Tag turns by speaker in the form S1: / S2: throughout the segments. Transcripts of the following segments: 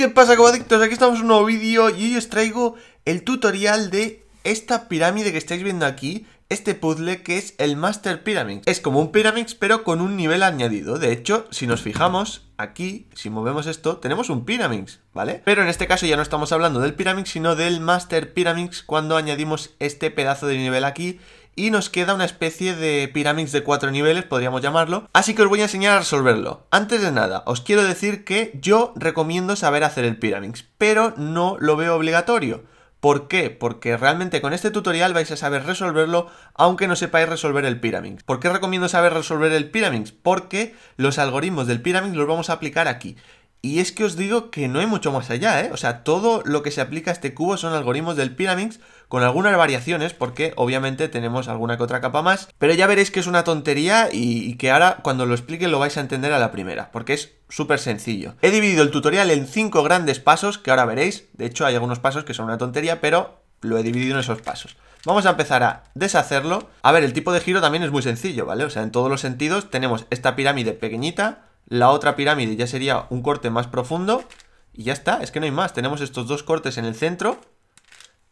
S1: ¿Qué pasa, comadictos? Aquí estamos en un nuevo vídeo y hoy os traigo el tutorial de esta pirámide que estáis viendo aquí, este puzzle que es el Master Pyramid. Es como un Pyramid pero con un nivel añadido. De hecho, si nos fijamos aquí, si movemos esto, tenemos un Pyramid, ¿vale? Pero en este caso ya no estamos hablando del Pyramid, sino del Master Pyramid cuando añadimos este pedazo de nivel aquí y nos queda una especie de pirámides de cuatro niveles, podríamos llamarlo, así que os voy a enseñar a resolverlo. Antes de nada, os quiero decir que yo recomiendo saber hacer el pirámides, pero no lo veo obligatorio. ¿Por qué? Porque realmente con este tutorial vais a saber resolverlo aunque no sepáis resolver el Pyraminx. ¿Por qué recomiendo saber resolver el Pyraminx? Porque los algoritmos del Pyraminx los vamos a aplicar aquí. Y es que os digo que no hay mucho más allá, ¿eh? O sea, todo lo que se aplica a este cubo son algoritmos del Pyraminx con algunas variaciones, porque obviamente tenemos alguna que otra capa más, pero ya veréis que es una tontería y, que ahora cuando lo explique lo vais a entender a la primera, porque es súper sencillo. He dividido el tutorial en cinco grandes pasos que ahora veréis, de hecho hay algunos pasos que son una tontería, pero lo he dividido en esos pasos. Vamos a empezar a deshacerlo. A ver, el tipo de giro también es muy sencillo, ¿vale? O sea, en todos los sentidos tenemos esta pirámide pequeñita, la otra pirámide ya sería un corte más profundo, y ya está, es que no hay más. Tenemos estos dos cortes en el centro,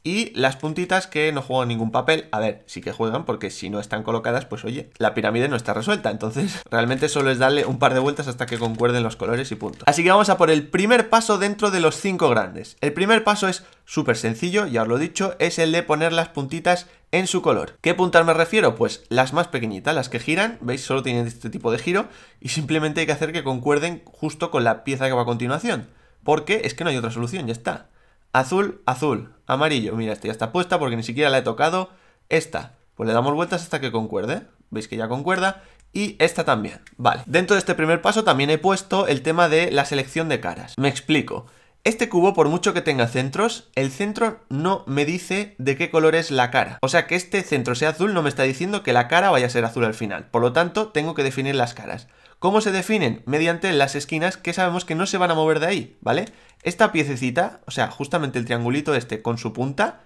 S1: y las puntitas que no juegan ningún papel, a ver, sí que juegan porque si no están colocadas, pues oye, la pirámide no está resuelta. Entonces, realmente solo es darle un par de vueltas hasta que concuerden los colores y punto. Así que vamos a por el primer paso dentro de los cinco grandes. El primer paso es súper sencillo, ya os lo he dicho, es el de poner las puntitas en su color. ¿Qué puntas me refiero? Pues las más pequeñitas, las que giran, veis, solo tienen este tipo de giro y simplemente hay que hacer que concuerden justo con la pieza que va a continuación. Porque es que no hay otra solución, ya está. Azul, azul, amarillo. Mira, esta ya está puesta porque ni siquiera la he tocado. Esta, pues le damos vueltas hasta que concuerde. Veis que ya concuerda. Y esta también, vale. Dentro de este primer paso también he puesto el tema de la selección de caras. Me explico. Este cubo, por mucho que tenga centros, el centro no me dice de qué color es la cara. O sea, que este centro sea azul no me está diciendo que la cara vaya a ser azul al final. Por lo tanto, tengo que definir las caras. ¿Cómo se definen? Mediante las esquinas que sabemos que no se van a mover de ahí, ¿vale? Esta piececita, o sea, justamente el triangulito este con su punta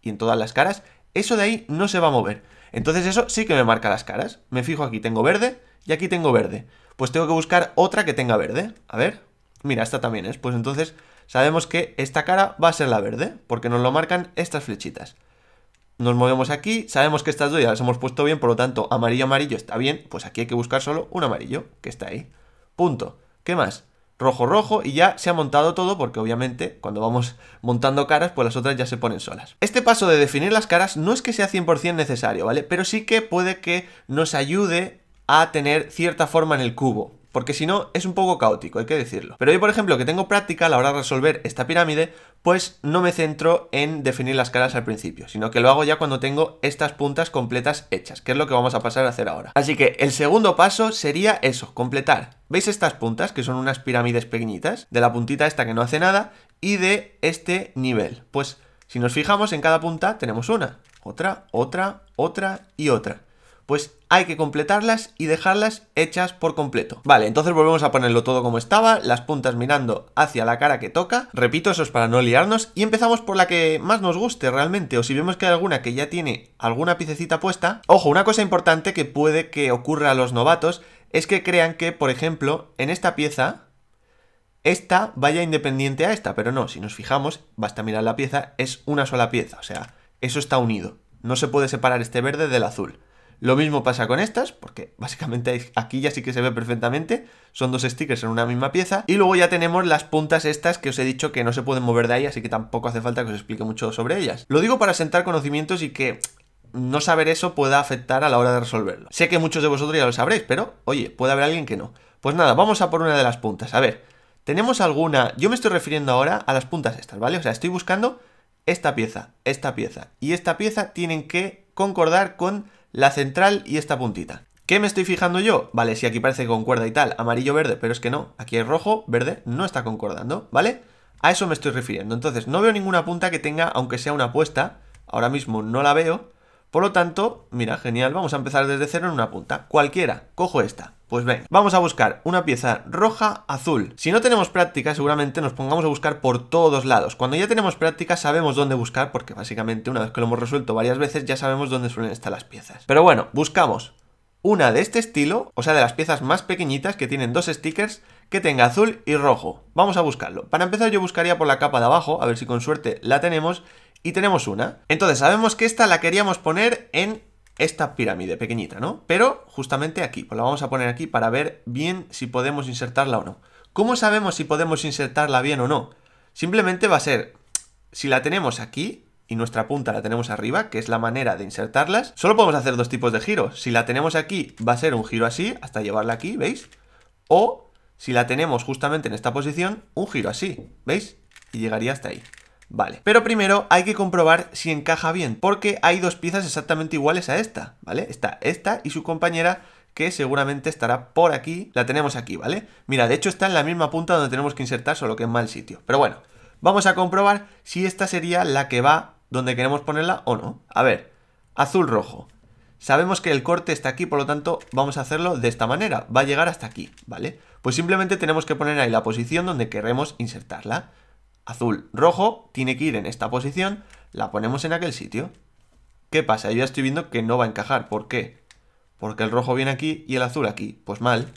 S1: y en todas las caras, eso de ahí no se va a mover. Entonces eso sí que me marca las caras. Me fijo aquí, tengo verde y aquí tengo verde. Pues tengo que buscar otra que tenga verde. A ver, mira, esta también es. Pues entonces sabemos que esta cara va a ser la verde, porque nos lo marcan estas flechitas nos movemos aquí, sabemos que estas dos ya las hemos puesto bien, por lo tanto, amarillo, amarillo está bien, pues aquí hay que buscar solo un amarillo, que está ahí. Punto. ¿Qué más? Rojo, rojo, y ya se ha montado todo, porque obviamente cuando vamos montando caras, pues las otras ya se ponen solas. Este paso de definir las caras no es que sea 100% necesario, ¿vale? Pero sí que puede que nos ayude a tener cierta forma en el cubo, porque si no es un poco caótico, hay que decirlo. Pero yo, por ejemplo, que tengo práctica a la hora de resolver esta pirámide, pues no me centro en definir las caras al principio, sino que lo hago ya cuando tengo estas puntas completas hechas, que es lo que vamos a pasar a hacer ahora. Así que el segundo paso sería eso, completar. ¿Veis estas puntas, que son unas pirámides pequeñitas? De la puntita esta que no hace nada y de este nivel. Pues si nos fijamos en cada punta tenemos una, otra, otra, otra y otra pues hay que completarlas y dejarlas hechas por completo. Vale, entonces volvemos a ponerlo todo como estaba, las puntas mirando hacia la cara que toca, repito, eso es para no liarnos, y empezamos por la que más nos guste realmente, o si vemos que hay alguna que ya tiene alguna piececita puesta, ojo, una cosa importante que puede que ocurra a los novatos es que crean que, por ejemplo, en esta pieza, esta vaya independiente a esta, pero no, si nos fijamos, basta mirar la pieza, es una sola pieza, o sea, eso está unido, no se puede separar este verde del azul. Lo mismo pasa con estas, porque básicamente aquí ya sí que se ve perfectamente, son dos stickers en una misma pieza, y luego ya tenemos las puntas estas que os he dicho que no se pueden mover de ahí, así que tampoco hace falta que os explique mucho sobre ellas. Lo digo para sentar conocimientos y que no saber eso pueda afectar a la hora de resolverlo. Sé que muchos de vosotros ya lo sabréis, pero oye, puede haber alguien que no. Pues nada, vamos a por una de las puntas. A ver, tenemos alguna... Yo me estoy refiriendo ahora a las puntas estas, ¿vale? O sea, estoy buscando esta pieza, esta pieza y esta pieza tienen que concordar con la central y esta puntita. ¿Qué me estoy fijando yo? Vale, si aquí parece que concuerda y tal, amarillo-verde, pero es que no, aquí es rojo, verde, no está concordando, ¿vale? A eso me estoy refiriendo. Entonces, no veo ninguna punta que tenga, aunque sea una puesta ahora mismo no la veo, por lo tanto, mira, genial, vamos a empezar desde cero en una punta. Cualquiera, cojo esta. Pues ven, vamos a buscar una pieza roja, azul. Si no tenemos práctica, seguramente nos pongamos a buscar por todos lados. Cuando ya tenemos práctica, sabemos dónde buscar, porque básicamente una vez que lo hemos resuelto varias veces, ya sabemos dónde suelen estar las piezas. Pero bueno, buscamos una de este estilo, o sea, de las piezas más pequeñitas que tienen dos stickers que tenga azul y rojo. Vamos a buscarlo. Para empezar yo buscaría por la capa de abajo, a ver si con suerte la tenemos, y tenemos una. Entonces sabemos que esta la queríamos poner en esta pirámide pequeñita, ¿no? Pero justamente aquí, pues la vamos a poner aquí para ver bien si podemos insertarla o no. ¿Cómo sabemos si podemos insertarla bien o no? Simplemente va a ser, si la tenemos aquí y nuestra punta la tenemos arriba, que es la manera de insertarlas, solo podemos hacer dos tipos de giros. Si la tenemos aquí, va a ser un giro así, hasta llevarla aquí, ¿veis? O si la tenemos justamente en esta posición, un giro así, ¿veis? Y llegaría hasta ahí. Vale, pero primero hay que comprobar si encaja bien, porque hay dos piezas exactamente iguales a esta, ¿vale? Está esta y su compañera que seguramente estará por aquí, la tenemos aquí, ¿vale? Mira, de hecho está en la misma punta donde tenemos que insertar, solo que en mal sitio. Pero bueno, vamos a comprobar si esta sería la que va donde queremos ponerla o no. A ver, azul-rojo. Sabemos que el corte está aquí, por lo tanto vamos a hacerlo de esta manera, va a llegar hasta aquí, ¿vale? Pues simplemente tenemos que poner ahí la posición donde queremos insertarla azul, rojo, tiene que ir en esta posición, la ponemos en aquel sitio. ¿Qué pasa? Yo ya estoy viendo que no va a encajar. ¿Por qué? Porque el rojo viene aquí y el azul aquí. Pues mal.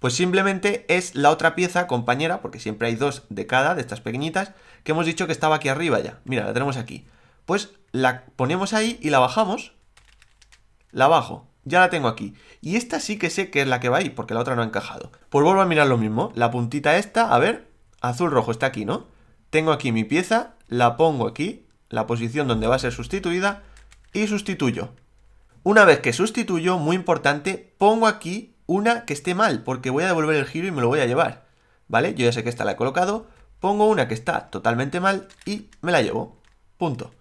S1: Pues simplemente es la otra pieza compañera, porque siempre hay dos de cada, de estas pequeñitas, que hemos dicho que estaba aquí arriba ya. Mira, la tenemos aquí. Pues la ponemos ahí y la bajamos. La bajo. Ya la tengo aquí. Y esta sí que sé que es la que va ahí, porque la otra no ha encajado. Pues vuelvo a mirar lo mismo. La puntita esta, a ver, azul-rojo está aquí, ¿no? tengo aquí mi pieza, la pongo aquí, la posición donde va a ser sustituida, y sustituyo. Una vez que sustituyo, muy importante, pongo aquí una que esté mal, porque voy a devolver el giro y me lo voy a llevar. ¿Vale? Yo ya sé que esta la he colocado, pongo una que está totalmente mal y me la llevo. Punto.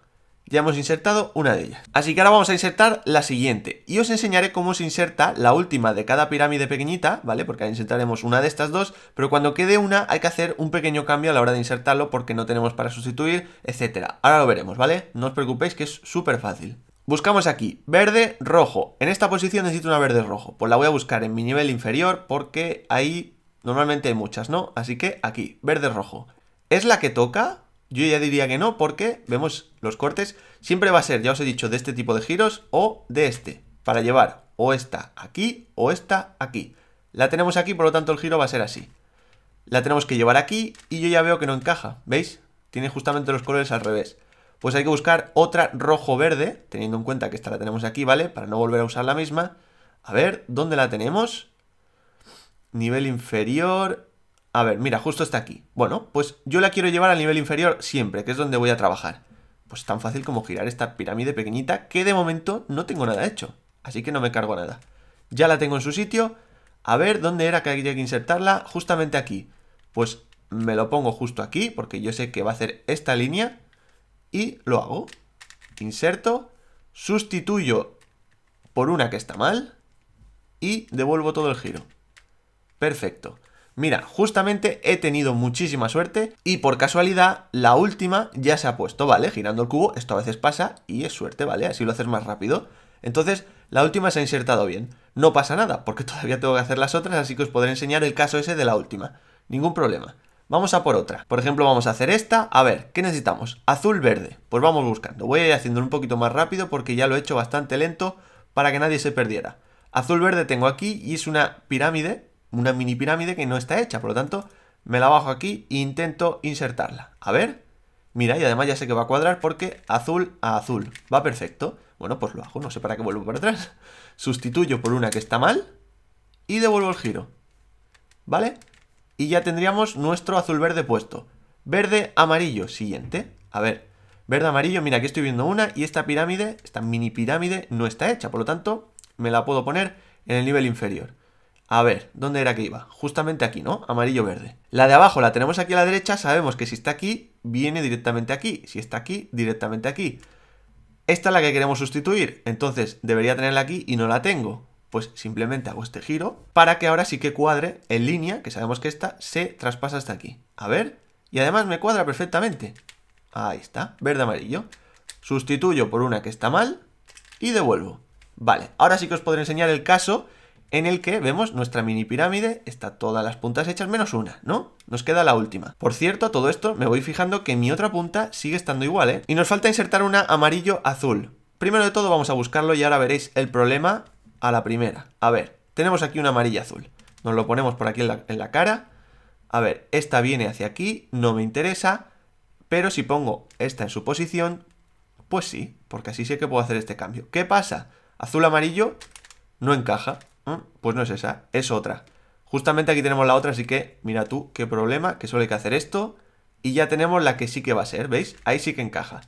S1: Ya hemos insertado una de ellas. Así que ahora vamos a insertar la siguiente. Y os enseñaré cómo se inserta la última de cada pirámide pequeñita, ¿vale? Porque ahí insertaremos una de estas dos, pero cuando quede una hay que hacer un pequeño cambio a la hora de insertarlo porque no tenemos para sustituir, etcétera. Ahora lo veremos, ¿vale? No os preocupéis que es súper fácil. Buscamos aquí, verde, rojo. En esta posición necesito una verde, rojo. Pues la voy a buscar en mi nivel inferior porque ahí normalmente hay muchas, ¿no? Así que aquí, verde, rojo. ¿Es la que toca? Yo ya diría que no, porque vemos los cortes. Siempre va a ser, ya os he dicho, de este tipo de giros o de este. Para llevar o esta aquí o esta aquí. La tenemos aquí, por lo tanto el giro va a ser así. La tenemos que llevar aquí y yo ya veo que no encaja, ¿veis? Tiene justamente los colores al revés. Pues hay que buscar otra rojo-verde, teniendo en cuenta que esta la tenemos aquí, ¿vale? Para no volver a usar la misma. A ver, ¿dónde la tenemos? Nivel inferior, a ver, mira, justo está aquí. Bueno, pues yo la quiero llevar al nivel inferior siempre, que es donde voy a trabajar. Pues tan fácil como girar esta pirámide pequeñita que de momento no tengo nada hecho. Así que no me cargo nada. Ya la tengo en su sitio. A ver, ¿dónde era que había que insertarla? Justamente aquí. Pues me lo pongo justo aquí, porque yo sé que va a hacer esta línea. Y lo hago. Inserto. Sustituyo por una que está mal. Y devuelvo todo el giro. Perfecto. Mira, justamente he tenido muchísima suerte y por casualidad la última ya se ha puesto, ¿vale? Girando el cubo, esto a veces pasa y es suerte, ¿vale? Así lo haces más rápido. Entonces, la última se ha insertado bien. No pasa nada, porque todavía tengo que hacer las otras, así que os podré enseñar el caso ese de la última. Ningún problema. Vamos a por otra. Por ejemplo, vamos a hacer esta. A ver, ¿qué necesitamos? Azul, verde. Pues vamos buscando. Voy a ir haciéndolo un poquito más rápido porque ya lo he hecho bastante lento para que nadie se perdiera. Azul, verde tengo aquí y es una pirámide una mini pirámide que no está hecha, por lo tanto me la bajo aquí e intento insertarla. A ver, mira, y además ya sé que va a cuadrar porque azul a azul, va perfecto. Bueno, pues lo hago, no sé para qué vuelvo para atrás. Sustituyo por una que está mal y devuelvo el giro. ¿Vale? Y ya tendríamos nuestro azul verde puesto. Verde, amarillo, siguiente. A ver, verde, amarillo, mira, aquí estoy viendo una y esta pirámide, esta mini pirámide, no está hecha. Por lo tanto, me la puedo poner en el nivel inferior. A ver, ¿dónde era que iba? Justamente aquí, ¿no? Amarillo-verde. La de abajo la tenemos aquí a la derecha, sabemos que si está aquí, viene directamente aquí. Si está aquí, directamente aquí. Esta es la que queremos sustituir, entonces debería tenerla aquí y no la tengo. Pues simplemente hago este giro para que ahora sí que cuadre en línea, que sabemos que esta se traspasa hasta aquí. A ver, y además me cuadra perfectamente. Ahí está, verde-amarillo. Sustituyo por una que está mal y devuelvo. Vale, ahora sí que os podré enseñar el caso en el que vemos nuestra mini pirámide, está todas las puntas hechas menos una, ¿no? Nos queda la última. Por cierto, a todo esto me voy fijando que mi otra punta sigue estando igual, ¿eh? Y nos falta insertar una amarillo-azul. Primero de todo vamos a buscarlo y ahora veréis el problema a la primera. A ver, tenemos aquí una amarilla-azul. Nos lo ponemos por aquí en la, en la cara. A ver, esta viene hacia aquí, no me interesa, pero si pongo esta en su posición, pues sí, porque así sé que puedo hacer este cambio. ¿Qué pasa? Azul-amarillo no encaja. Pues no es esa, es otra. Justamente aquí tenemos la otra, así que mira tú qué problema, que solo hay que hacer esto. Y ya tenemos la que sí que va a ser, ¿veis? Ahí sí que encaja.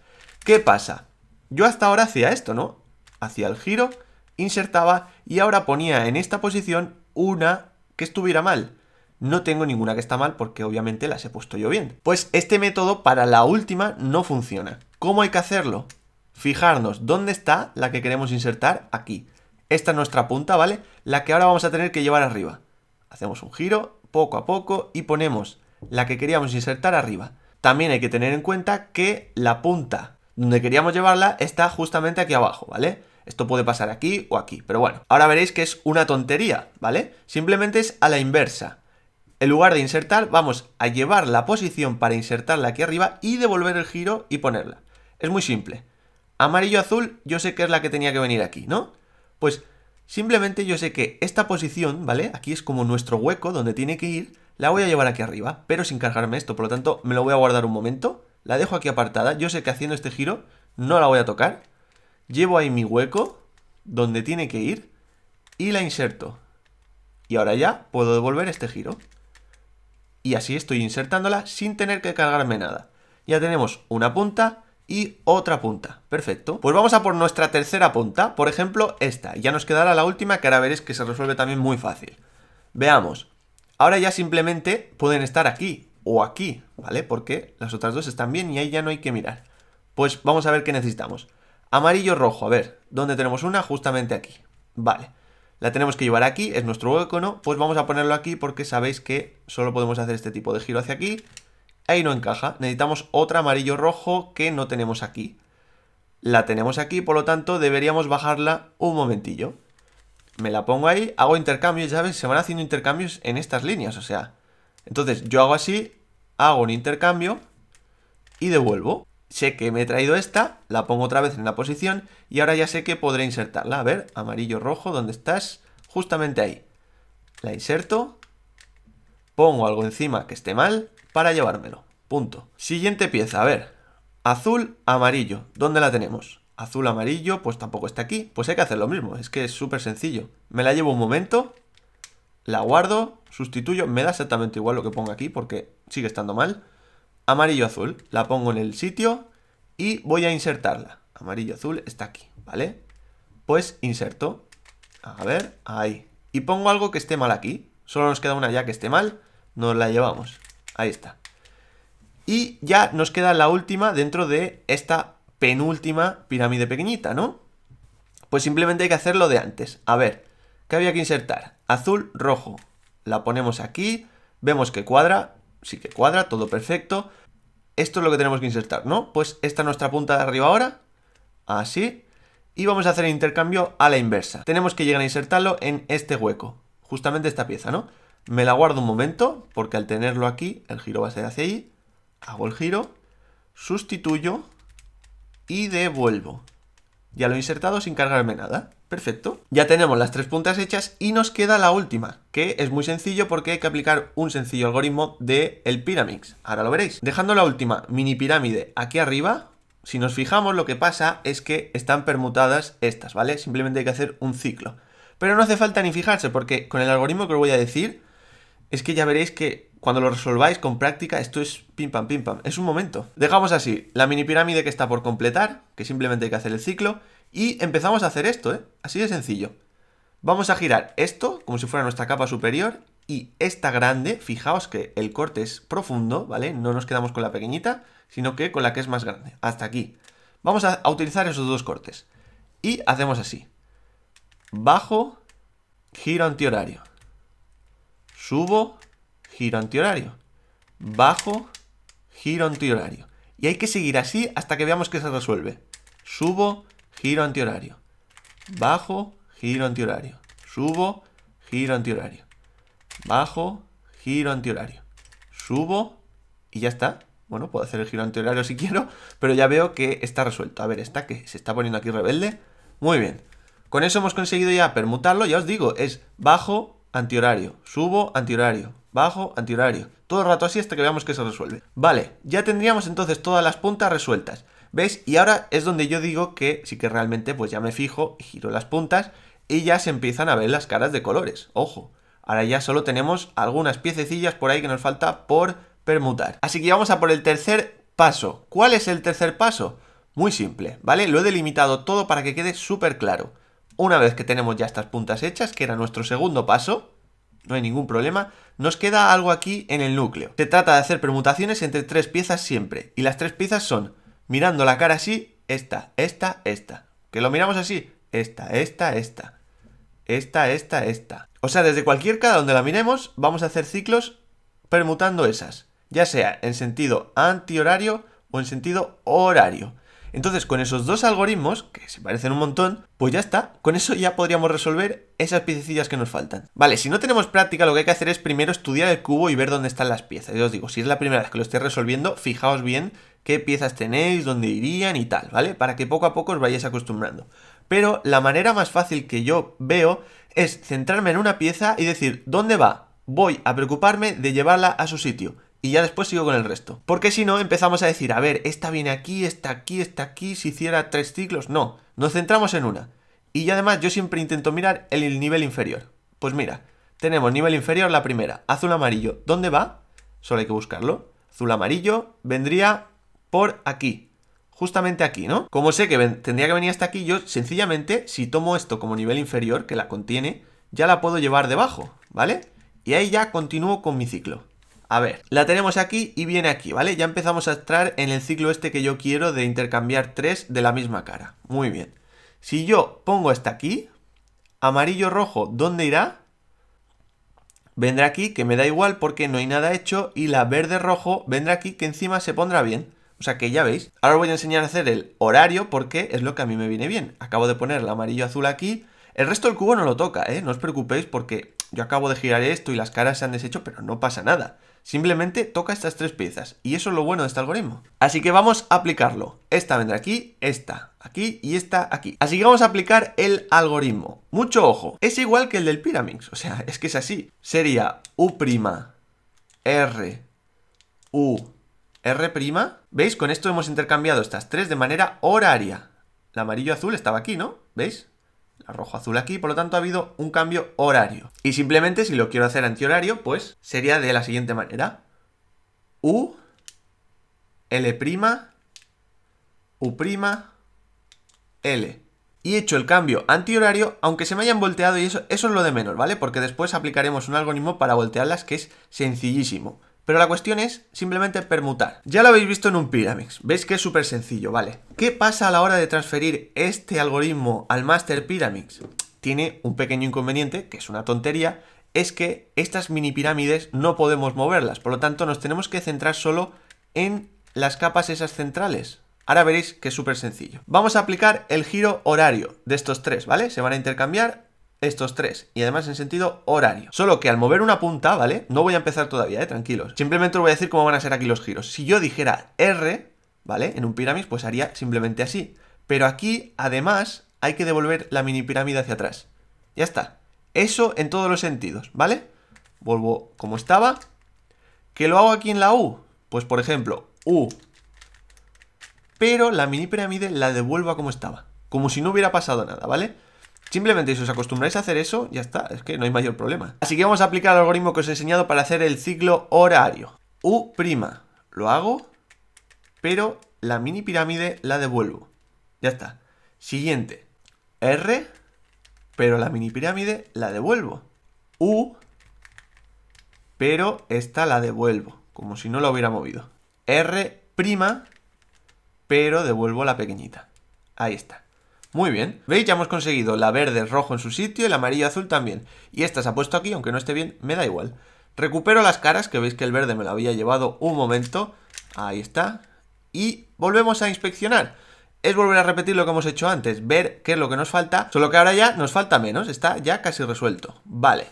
S1: ¿Qué pasa? Yo hasta ahora hacía esto, ¿no? Hacía el giro, insertaba y ahora ponía en esta posición una que estuviera mal. No tengo ninguna que está mal porque obviamente las he puesto yo bien. Pues este método para la última no funciona. ¿Cómo hay que hacerlo? Fijarnos dónde está la que queremos insertar aquí. Esta es nuestra punta, ¿vale? La que ahora vamos a tener que llevar arriba. Hacemos un giro poco a poco y ponemos la que queríamos insertar arriba. También hay que tener en cuenta que la punta donde queríamos llevarla está justamente aquí abajo, ¿vale? Esto puede pasar aquí o aquí, pero bueno. Ahora veréis que es una tontería, ¿vale? Simplemente es a la inversa. En lugar de insertar, vamos a llevar la posición para insertarla aquí arriba y devolver el giro y ponerla. Es muy simple. Amarillo-azul yo sé que es la que tenía que venir aquí, ¿no? Pues simplemente yo sé que esta posición, ¿vale? Aquí es como nuestro hueco donde tiene que ir, la voy a llevar aquí arriba, pero sin cargarme esto, por lo tanto me lo voy a guardar un momento, la dejo aquí apartada, yo sé que haciendo este giro no la voy a tocar, llevo ahí mi hueco donde tiene que ir y la inserto. Y ahora ya puedo devolver este giro. Y así estoy insertándola sin tener que cargarme nada. Ya tenemos una punta y otra punta. Perfecto. Pues vamos a por nuestra tercera punta, por ejemplo esta. Ya nos quedará la última que ahora veréis que se resuelve también muy fácil. Veamos. Ahora ya simplemente pueden estar aquí o aquí, ¿vale? Porque las otras dos están bien y ahí ya no hay que mirar. Pues vamos a ver qué necesitamos. Amarillo, rojo, a ver, ¿dónde tenemos una? Justamente aquí. Vale. La tenemos que llevar aquí, es nuestro no pues vamos a ponerlo aquí porque sabéis que solo podemos hacer este tipo de giro hacia aquí Ahí no encaja, necesitamos otra amarillo-rojo que no tenemos aquí. La tenemos aquí, por lo tanto deberíamos bajarla un momentillo. Me la pongo ahí, hago intercambios, ya ves, se van haciendo intercambios en estas líneas, o sea. Entonces yo hago así, hago un intercambio y devuelvo. Sé que me he traído esta, la pongo otra vez en la posición y ahora ya sé que podré insertarla. A ver, amarillo-rojo, ¿dónde estás? Justamente ahí. La inserto, pongo algo encima que esté mal para llevármelo. Punto. Siguiente pieza, a ver. Azul, amarillo. ¿Dónde la tenemos? Azul, amarillo, pues tampoco está aquí. Pues hay que hacer lo mismo, es que es súper sencillo. Me la llevo un momento, la guardo, sustituyo, me da exactamente igual lo que ponga aquí porque sigue estando mal. Amarillo, azul, la pongo en el sitio y voy a insertarla. Amarillo, azul, está aquí, ¿vale? Pues inserto. A ver, ahí. Y pongo algo que esté mal aquí. Solo nos queda una ya que esté mal. Nos la llevamos. Ahí está. Y ya nos queda la última dentro de esta penúltima pirámide pequeñita, ¿no? Pues simplemente hay que hacer lo de antes. A ver, ¿qué había que insertar? Azul, rojo. La ponemos aquí, vemos que cuadra, sí que cuadra, todo perfecto. Esto es lo que tenemos que insertar, ¿no? Pues esta es nuestra punta de arriba ahora, así. Y vamos a hacer el intercambio a la inversa. Tenemos que llegar a insertarlo en este hueco, justamente esta pieza, ¿no? Me la guardo un momento, porque al tenerlo aquí, el giro va a ser hacia ahí. Hago el giro, sustituyo y devuelvo. Ya lo he insertado sin cargarme nada. Perfecto. Ya tenemos las tres puntas hechas y nos queda la última, que es muy sencillo porque hay que aplicar un sencillo algoritmo de el Pyramix. Ahora lo veréis. Dejando la última mini pirámide aquí arriba, si nos fijamos lo que pasa es que están permutadas estas, ¿vale? Simplemente hay que hacer un ciclo. Pero no hace falta ni fijarse porque con el algoritmo que os voy a decir es que ya veréis que cuando lo resolváis con práctica, esto es pim pam pim pam. Es un momento. Dejamos así la mini pirámide que está por completar, que simplemente hay que hacer el ciclo, y empezamos a hacer esto, ¿eh? Así de sencillo. Vamos a girar esto, como si fuera nuestra capa superior, y esta grande, fijaos que el corte es profundo, ¿vale? No nos quedamos con la pequeñita, sino que con la que es más grande, hasta aquí. Vamos a, a utilizar esos dos cortes. Y hacemos así. Bajo, giro antihorario. Subo, giro antihorario. Bajo, giro antihorario. Y hay que seguir así hasta que veamos que se resuelve. Subo, giro antihorario. Bajo, giro antihorario. Subo, giro antihorario. Bajo, giro antihorario. Subo y ya está. Bueno, puedo hacer el giro antihorario si quiero, pero ya veo que está resuelto. A ver, esta que se está poniendo aquí rebelde. Muy bien. Con eso hemos conseguido ya permutarlo, ya os digo, es bajo, antihorario, subo, antihorario, bajo, antihorario. Todo el rato así hasta que veamos que se resuelve. Vale, ya tendríamos entonces todas las puntas resueltas. ¿Veis? Y ahora es donde yo digo que sí que realmente pues ya me fijo, giro las puntas y ya se empiezan a ver las caras de colores. Ojo, ahora ya solo tenemos algunas piececillas por ahí que nos falta por permutar. Así que vamos a por el tercer paso. ¿Cuál es el tercer paso? Muy simple, ¿vale? Lo he delimitado todo para que quede súper claro. Una vez que tenemos ya estas puntas hechas, que era nuestro segundo paso, no hay ningún problema, nos queda algo aquí en el núcleo. Se trata de hacer permutaciones entre tres piezas siempre, y las tres piezas son, mirando la cara así, esta, esta, esta. Que lo miramos así, esta, esta, esta. Esta, esta, esta. O sea, desde cualquier cara donde la miremos, vamos a hacer ciclos permutando esas, ya sea en sentido antihorario o en sentido horario. Entonces, con esos dos algoritmos, que se parecen un montón, pues ya está. Con eso ya podríamos resolver esas piececillas que nos faltan. Vale, si no tenemos práctica, lo que hay que hacer es primero estudiar el cubo y ver dónde están las piezas. Yo os digo, si es la primera vez que lo estéis resolviendo, fijaos bien qué piezas tenéis, dónde irían y tal, ¿vale? Para que poco a poco os vayáis acostumbrando. Pero la manera más fácil que yo veo es centrarme en una pieza y decir, ¿dónde va? Voy a preocuparme de llevarla a su sitio y ya después sigo con el resto. Porque si no, empezamos a decir, a ver, esta viene aquí, esta aquí, esta aquí, si hiciera tres ciclos, no, nos centramos en una. Y además yo siempre intento mirar el nivel inferior. Pues mira, tenemos nivel inferior la primera, azul amarillo. ¿Dónde va? Solo hay que buscarlo. Azul amarillo vendría por aquí. Justamente aquí, ¿no? Como sé que tendría que venir hasta aquí, yo sencillamente, si tomo esto como nivel inferior, que la contiene, ya la puedo llevar debajo, ¿vale? Y ahí ya continúo con mi ciclo. A ver, la tenemos aquí y viene aquí, ¿vale? Ya empezamos a entrar en el ciclo este que yo quiero de intercambiar tres de la misma cara. Muy bien. Si yo pongo esta aquí, amarillo, rojo, ¿dónde irá? Vendrá aquí, que me da igual porque no hay nada hecho, y la verde, rojo, vendrá aquí, que encima se pondrá bien. O sea que ya veis. Ahora os voy a enseñar a hacer el horario porque es lo que a mí me viene bien. Acabo de poner el amarillo, azul aquí. El resto del cubo no lo toca, ¿eh? No os preocupéis porque yo acabo de girar esto y las caras se han deshecho, pero no pasa nada. Simplemente toca estas tres piezas y eso es lo bueno de este algoritmo. Así que vamos a aplicarlo. Esta vendrá aquí, esta aquí y esta aquí. Así que vamos a aplicar el algoritmo. Mucho ojo, es igual que el del Pyraminx, o sea, es que es así. Sería U' R U R'. ¿Veis? Con esto hemos intercambiado estas tres de manera horaria. El amarillo azul estaba aquí, ¿no? ¿Veis? la rojo-azul aquí, por lo tanto ha habido un cambio horario. Y simplemente si lo quiero hacer antihorario, pues sería de la siguiente manera. U, L', U', L. Y hecho el cambio antihorario, aunque se me hayan volteado y eso, eso es lo de menos, ¿vale? Porque después aplicaremos un algoritmo para voltearlas que es sencillísimo. Pero la cuestión es simplemente permutar. Ya lo habéis visto en un Pyramix. Veis que es súper sencillo, ¿vale? ¿Qué pasa a la hora de transferir este algoritmo al Master Pyramix? Tiene un pequeño inconveniente, que es una tontería, es que estas mini pirámides no podemos moverlas. Por lo tanto, nos tenemos que centrar solo en las capas esas centrales. Ahora veréis que es súper sencillo. Vamos a aplicar el giro horario de estos tres, ¿vale? Se van a intercambiar estos tres y además en sentido horario. Solo que al mover una punta, ¿vale? No voy a empezar todavía, ¿eh? Tranquilos. Simplemente os voy a decir cómo van a ser aquí los giros. Si yo dijera R, ¿vale? En un pirámide, pues haría simplemente así. Pero aquí, además, hay que devolver la mini pirámide hacia atrás. Ya está. Eso en todos los sentidos, ¿vale? Vuelvo como estaba. ¿Que lo hago aquí en la U? Pues por ejemplo, U. Pero la mini pirámide la devuelvo como estaba. Como si no hubiera pasado nada, ¿vale? vale Simplemente si os acostumbráis a hacer eso, ya está, es que no hay mayor problema. Así que vamos a aplicar el algoritmo que os he enseñado para hacer el ciclo horario. U' lo hago, pero la mini pirámide la devuelvo. Ya está. Siguiente. R, pero la mini pirámide la devuelvo. U, pero esta la devuelvo, como si no la hubiera movido. R', pero devuelvo la pequeñita. Ahí está. Muy bien. ¿Veis? Ya hemos conseguido la verde, rojo en su sitio, y el amarillo, azul también. Y esta se ha puesto aquí, aunque no esté bien, me da igual. Recupero las caras, que veis que el verde me lo había llevado un momento. Ahí está. Y volvemos a inspeccionar. Es volver a repetir lo que hemos hecho antes, ver qué es lo que nos falta, solo que ahora ya nos falta menos, está ya casi resuelto. Vale,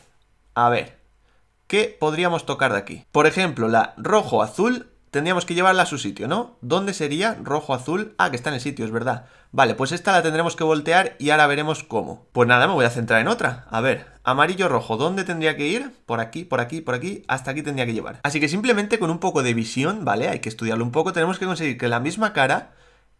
S1: a ver, ¿qué podríamos tocar de aquí? Por ejemplo, la rojo-azul tendríamos que llevarla a su sitio, ¿no? ¿Dónde sería rojo, azul? Ah, que está en el sitio, es verdad. Vale, pues esta la tendremos que voltear y ahora veremos cómo. Pues nada, me voy a centrar en otra. A ver, amarillo, rojo, ¿dónde tendría que ir? Por aquí, por aquí, por aquí, hasta aquí tendría que llevar. Así que simplemente con un poco de visión, ¿vale? Hay que estudiarlo un poco, tenemos que conseguir que la misma cara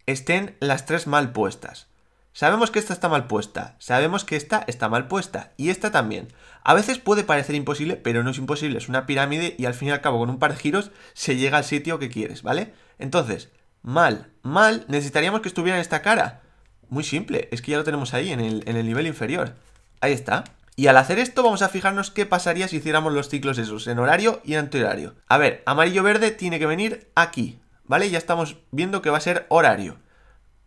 S1: estén las tres mal puestas. Sabemos que esta está mal puesta, sabemos que esta está mal puesta y esta también. A veces puede parecer imposible, pero no es imposible, es una pirámide y al fin y al cabo con un par de giros se llega al sitio que quieres, ¿vale? Entonces, mal, mal, necesitaríamos que estuviera en esta cara. Muy simple, es que ya lo tenemos ahí en el, nivel inferior. Ahí está. Y al hacer esto vamos a fijarnos qué pasaría si hiciéramos los ciclos esos, en horario y en antihorario. A ver, amarillo-verde tiene que venir aquí, ¿vale? Ya estamos viendo que va a ser horario.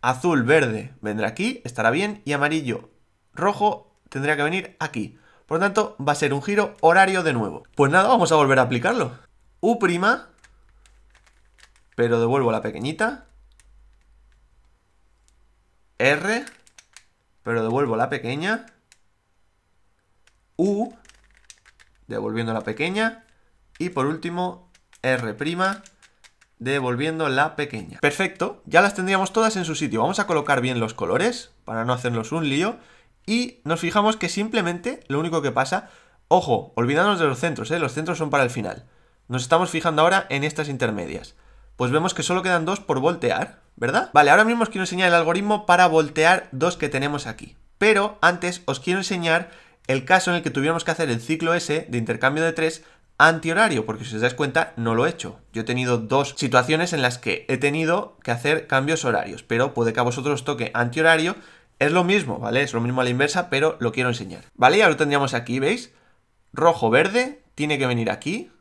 S1: Azul, verde vendrá aquí, estará bien. Y amarillo, rojo tendría que venir aquí. Por lo tanto, va a ser un giro horario de nuevo. Pues nada, vamos a volver a aplicarlo. U', pero devuelvo la pequeñita. R, pero devuelvo la pequeña. U, devolviendo la pequeña. Y por último, R', devolviendo la pequeña. Perfecto, ya las tendríamos todas en su sitio. Vamos a colocar bien los colores para no hacernos un lío y nos fijamos que simplemente lo único que pasa, ojo, olvidándonos de los centros, ¿eh? los centros son para el final. Nos estamos fijando ahora en estas intermedias. Pues vemos que solo quedan dos por voltear, ¿verdad? Vale, ahora mismo os quiero enseñar el algoritmo para voltear dos que tenemos aquí. Pero antes os quiero enseñar el caso en el que tuvimos que hacer el ciclo S de intercambio de tres antihorario, porque si os dais cuenta no lo he hecho. Yo he tenido dos situaciones en las que he tenido que hacer cambios horarios, pero puede que a vosotros toque antihorario. Es lo mismo, ¿vale? Es lo mismo a la inversa, pero lo quiero enseñar. ¿Vale? Y ahora lo tendríamos aquí, ¿veis? Rojo, verde, tiene que venir aquí.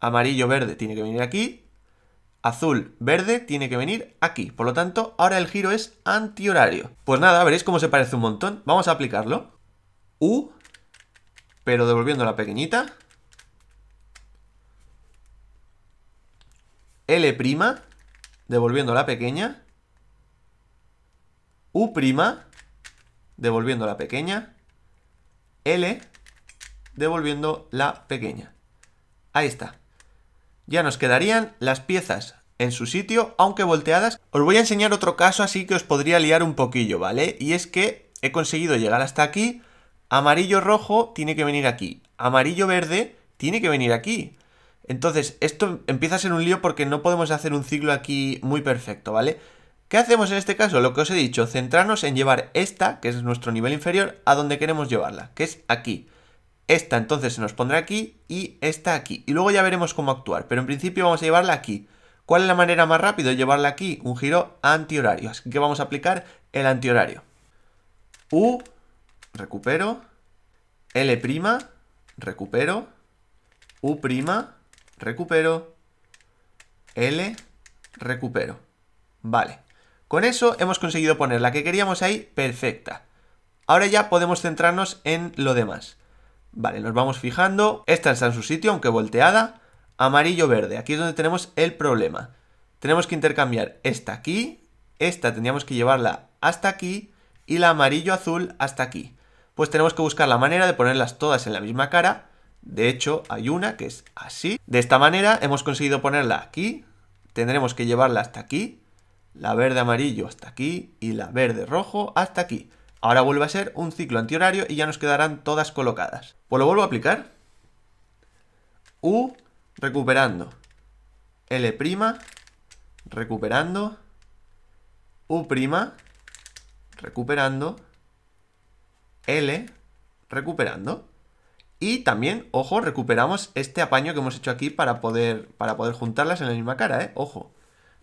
S1: Amarillo, verde, tiene que venir aquí. Azul, verde, tiene que venir aquí. Por lo tanto, ahora el giro es antihorario. Pues nada, veréis cómo se parece un montón. Vamos a aplicarlo. U, pero devolviendo la pequeñita. L', devolviendo la pequeña. U', devolviendo la pequeña. L, devolviendo la pequeña. Ahí está. Ya nos quedarían las piezas en su sitio, aunque volteadas. Os voy a enseñar otro caso así que os podría liar un poquillo, ¿vale? Y es que he conseguido llegar hasta aquí. Amarillo rojo tiene que venir aquí. Amarillo verde tiene que venir aquí. Entonces, esto empieza a ser un lío porque no podemos hacer un ciclo aquí muy perfecto, ¿vale? ¿Qué hacemos en este caso? Lo que os he dicho, centrarnos en llevar esta, que es nuestro nivel inferior, a donde queremos llevarla, que es aquí. Esta entonces se nos pondrá aquí y esta aquí. Y luego ya veremos cómo actuar, pero en principio vamos a llevarla aquí. ¿Cuál es la manera más rápida de llevarla aquí? Un giro antihorario. Así que vamos a aplicar el antihorario. U, recupero. L', recupero. U', recupero, L, recupero. Vale. Con eso hemos conseguido poner la que queríamos ahí perfecta. Ahora ya podemos centrarnos en lo demás. Vale, nos vamos fijando. Esta está en su sitio, aunque volteada. Amarillo-verde. Aquí es donde tenemos el problema. Tenemos que intercambiar esta aquí. Esta tendríamos que llevarla hasta aquí. Y la amarillo-azul hasta aquí. Pues tenemos que buscar la manera de ponerlas todas en la misma cara de hecho, hay una que es así. De esta manera hemos conseguido ponerla aquí. Tendremos que llevarla hasta aquí. La verde amarillo hasta aquí y la verde rojo hasta aquí. Ahora vuelve a ser un ciclo antihorario y ya nos quedarán todas colocadas. Pues lo vuelvo a aplicar. U recuperando. L' recuperando. U' recuperando. L recuperando. Y también, ojo, recuperamos este apaño que hemos hecho aquí para poder, para poder juntarlas en la misma cara, ¿eh? Ojo.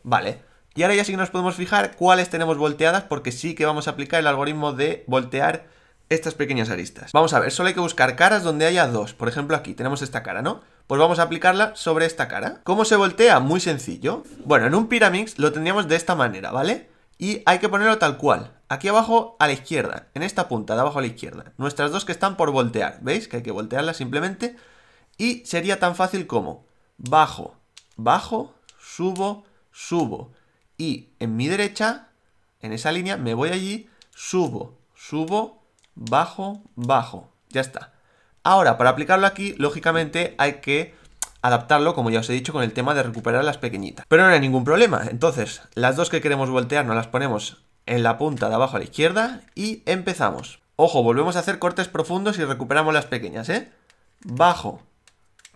S1: Vale. Y ahora ya sí que nos podemos fijar cuáles tenemos volteadas porque sí que vamos a aplicar el algoritmo de voltear estas pequeñas aristas. Vamos a ver, solo hay que buscar caras donde haya dos. Por ejemplo, aquí tenemos esta cara, ¿no? Pues vamos a aplicarla sobre esta cara. ¿Cómo se voltea? Muy sencillo. Bueno, en un Pyramix lo tendríamos de esta manera, ¿vale? y hay que ponerlo tal cual. Aquí abajo a la izquierda, en esta punta de abajo a la izquierda. Nuestras dos que están por voltear, ¿veis? Que hay que voltearlas simplemente. Y sería tan fácil como bajo, bajo, subo, subo. Y en mi derecha, en esa línea, me voy allí, subo, subo, bajo, bajo. Ya está. Ahora, para aplicarlo aquí, lógicamente hay que adaptarlo, como ya os he dicho, con el tema de recuperar las pequeñitas. Pero no hay ningún problema, entonces las dos que queremos voltear nos las ponemos en la punta de abajo a la izquierda y empezamos. Ojo, volvemos a hacer cortes profundos y recuperamos las pequeñas, ¿eh? Bajo,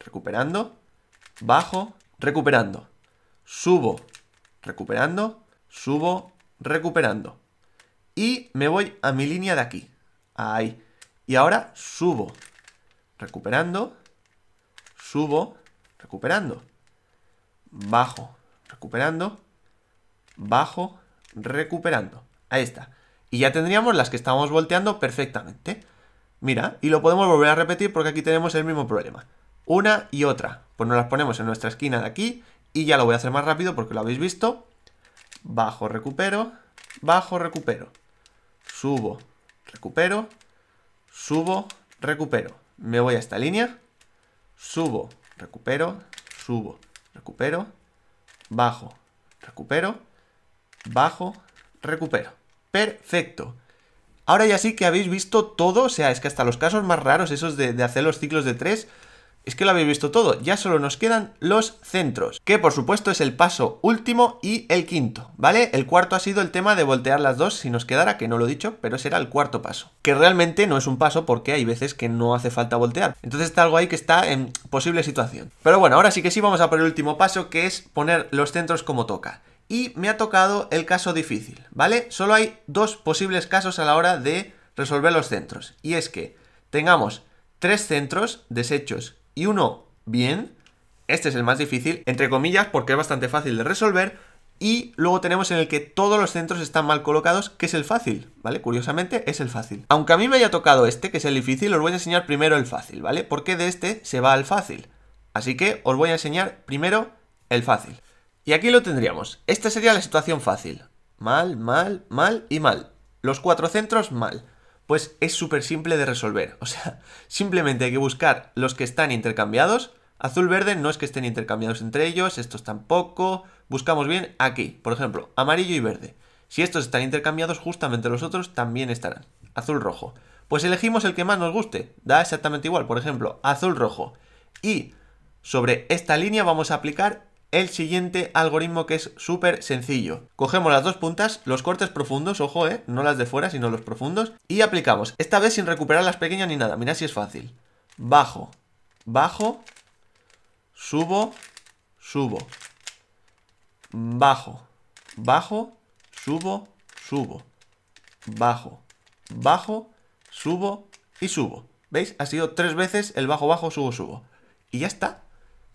S1: recuperando, bajo, recuperando, subo, recuperando, subo, recuperando. Y me voy a mi línea de aquí, ahí. Y ahora subo, recuperando, subo, recuperando, bajo, recuperando, bajo, recuperando. Ahí está. Y ya tendríamos las que estábamos volteando perfectamente. Mira, y lo podemos volver a repetir porque aquí tenemos el mismo problema. Una y otra. Pues nos las ponemos en nuestra esquina de aquí y ya lo voy a hacer más rápido porque lo habéis visto. Bajo, recupero, bajo, recupero. Subo, recupero, subo, recupero. Me voy a esta línea, subo, recupero, subo, recupero, bajo, recupero, bajo, recupero. Perfecto. Ahora ya sí que habéis visto todo, o sea, es que hasta los casos más raros, esos de, hacer los ciclos de 3, es que lo habéis visto todo, ya solo nos quedan los centros, que por supuesto es el paso último y el quinto, ¿vale? El cuarto ha sido el tema de voltear las dos, si nos quedara, que no lo he dicho, pero será el cuarto paso, que realmente no es un paso porque hay veces que no hace falta voltear, entonces está algo ahí que está en posible situación. Pero bueno, ahora sí que sí vamos a por el último paso, que es poner los centros como toca. Y me ha tocado el caso difícil, ¿vale? Solo hay dos posibles casos a la hora de resolver los centros, y es que tengamos tres centros desechos y uno bien. Este es el más difícil, entre comillas, porque es bastante fácil de resolver. Y luego tenemos en el que todos los centros están mal colocados, que es el fácil, ¿vale? Curiosamente es el fácil. Aunque a mí me haya tocado este, que es el difícil, os voy a enseñar primero el fácil, ¿vale? Porque de este se va al fácil. Así que os voy a enseñar primero el fácil. Y aquí lo tendríamos. Esta sería la situación fácil. Mal, mal, mal y mal. Los cuatro centros mal pues es súper simple de resolver. O sea, simplemente hay que buscar los que están intercambiados. Azul-verde no es que estén intercambiados entre ellos, estos tampoco. Buscamos bien aquí, por ejemplo, amarillo y verde. Si estos están intercambiados, justamente los otros también estarán. Azul-rojo. Pues elegimos el que más nos guste. Da exactamente igual, por ejemplo, azul-rojo. Y sobre esta línea vamos a aplicar el siguiente algoritmo que es súper sencillo. Cogemos las dos puntas, los cortes profundos, ojo, eh, no las de fuera, sino los profundos, y aplicamos. Esta vez sin recuperar las pequeñas ni nada, Mira si es fácil. Bajo, bajo, subo, subo, bajo, bajo, subo, subo, bajo, bajo, subo y subo. ¿Veis? Ha sido tres veces el bajo, bajo, subo, subo. Y ya está.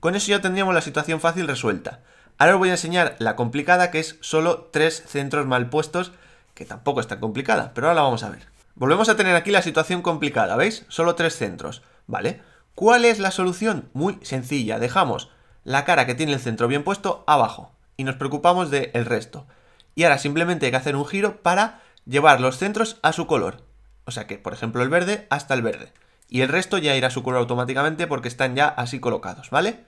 S1: Con eso ya tendríamos la situación fácil resuelta. Ahora os voy a enseñar la complicada, que es solo tres centros mal puestos, que tampoco es tan complicada, pero ahora la vamos a ver. Volvemos a tener aquí la situación complicada, ¿veis? Solo tres centros, ¿vale? ¿Cuál es la solución? Muy sencilla, dejamos la cara que tiene el centro bien puesto abajo y nos preocupamos del resto. Y ahora simplemente hay que hacer un giro para llevar los centros a su color. O sea que, por ejemplo, el verde hasta el verde. Y el resto ya irá a su color automáticamente porque están ya así colocados, ¿vale?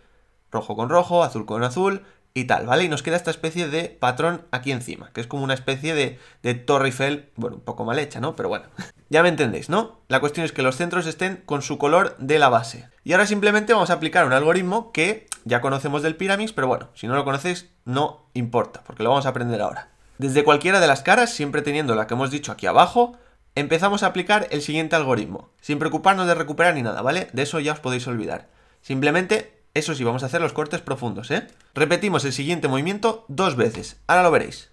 S1: rojo con rojo, azul con azul y tal, ¿vale? Y nos queda esta especie de patrón aquí encima, que es como una especie de, de torre bueno, un poco mal hecha, ¿no? Pero bueno, ya me entendéis, ¿no? La cuestión es que los centros estén con su color de la base. Y ahora simplemente vamos a aplicar un algoritmo que ya conocemos del Pyramids, pero bueno, si no lo conocéis, no importa, porque lo vamos a aprender ahora. Desde cualquiera de las caras, siempre teniendo la que hemos dicho aquí abajo, empezamos a aplicar el siguiente algoritmo, sin preocuparnos de recuperar ni nada, ¿vale? De eso ya os podéis olvidar. Simplemente eso sí, vamos a hacer los cortes profundos, ¿eh? Repetimos el siguiente movimiento dos veces. Ahora lo veréis.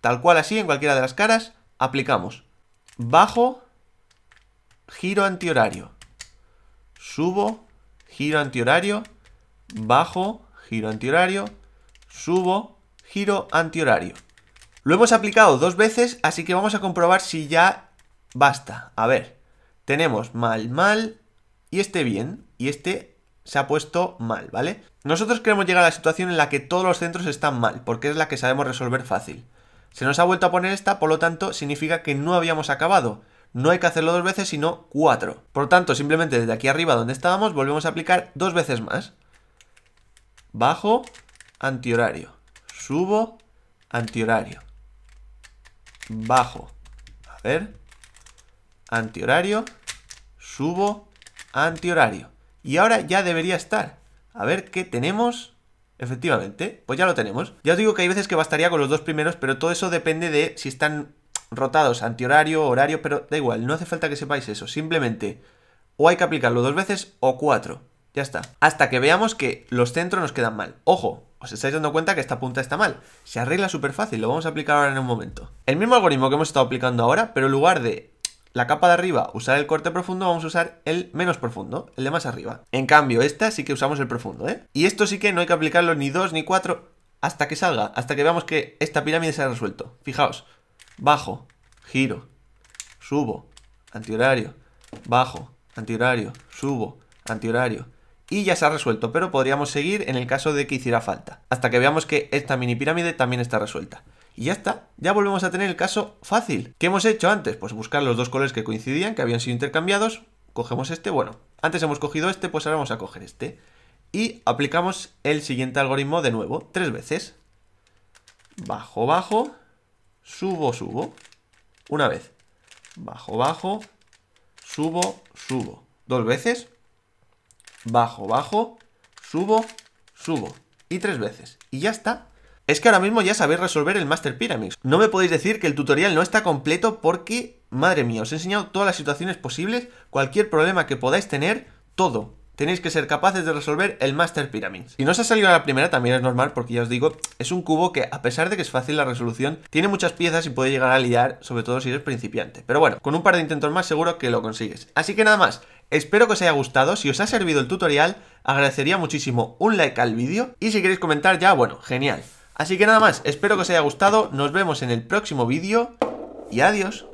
S1: Tal cual así, en cualquiera de las caras, aplicamos. Bajo, giro antihorario. Subo, giro antihorario. Bajo, giro antihorario. Subo, giro antihorario. Lo hemos aplicado dos veces, así que vamos a comprobar si ya basta. A ver, tenemos mal, mal, y este bien, y este se ha puesto mal, ¿vale? Nosotros queremos llegar a la situación en la que todos los centros están mal, porque es la que sabemos resolver fácil. Se nos ha vuelto a poner esta, por lo tanto, significa que no habíamos acabado. No hay que hacerlo dos veces, sino cuatro. Por lo tanto, simplemente desde aquí arriba donde estábamos, volvemos a aplicar dos veces más. Bajo, antihorario. Subo, antihorario. Bajo. A ver. Antihorario. Subo, antihorario. Y ahora ya debería estar. A ver qué tenemos. Efectivamente, pues ya lo tenemos. Ya os digo que hay veces que bastaría con los dos primeros, pero todo eso depende de si están rotados antihorario, horario, pero da igual, no hace falta que sepáis eso. Simplemente, o hay que aplicarlo dos veces o cuatro. Ya está. Hasta que veamos que los centros nos quedan mal. Ojo, os estáis dando cuenta que esta punta está mal. Se arregla súper fácil, lo vamos a aplicar ahora en un momento. El mismo algoritmo que hemos estado aplicando ahora, pero en lugar de la capa de arriba usar el corte profundo, vamos a usar el menos profundo, el de más arriba. En cambio, esta sí que usamos el profundo, ¿eh? Y esto sí que no hay que aplicarlo ni 2 ni 4 hasta que salga, hasta que veamos que esta pirámide se ha resuelto. Fijaos, bajo, giro, subo, antihorario, bajo, antihorario, subo, antihorario. Y ya se ha resuelto, pero podríamos seguir en el caso de que hiciera falta, hasta que veamos que esta mini pirámide también está resuelta. Y ya está, ya volvemos a tener el caso fácil. ¿Qué hemos hecho antes? Pues buscar los dos colores que coincidían, que habían sido intercambiados. Cogemos este, bueno, antes hemos cogido este, pues ahora vamos a coger este. Y aplicamos el siguiente algoritmo de nuevo, tres veces. Bajo, bajo, subo, subo. Una vez. Bajo, bajo, subo, subo. Dos veces. Bajo, bajo, subo, subo. Y tres veces. Y ya está es que ahora mismo ya sabéis resolver el Master Pyramids. No me podéis decir que el tutorial no está completo porque, madre mía, os he enseñado todas las situaciones posibles, cualquier problema que podáis tener, todo. Tenéis que ser capaces de resolver el Master Pyramids. Si no os ha salido a la primera, también es normal, porque ya os digo, es un cubo que, a pesar de que es fácil la resolución, tiene muchas piezas y puede llegar a liar, sobre todo si eres principiante. Pero bueno, con un par de intentos más seguro que lo consigues. Así que nada más, Espero que os haya gustado, si os ha servido el tutorial agradecería muchísimo un like al vídeo y si queréis comentar ya, bueno, genial. Así que nada más, espero que os haya gustado, nos vemos en el próximo vídeo y adiós.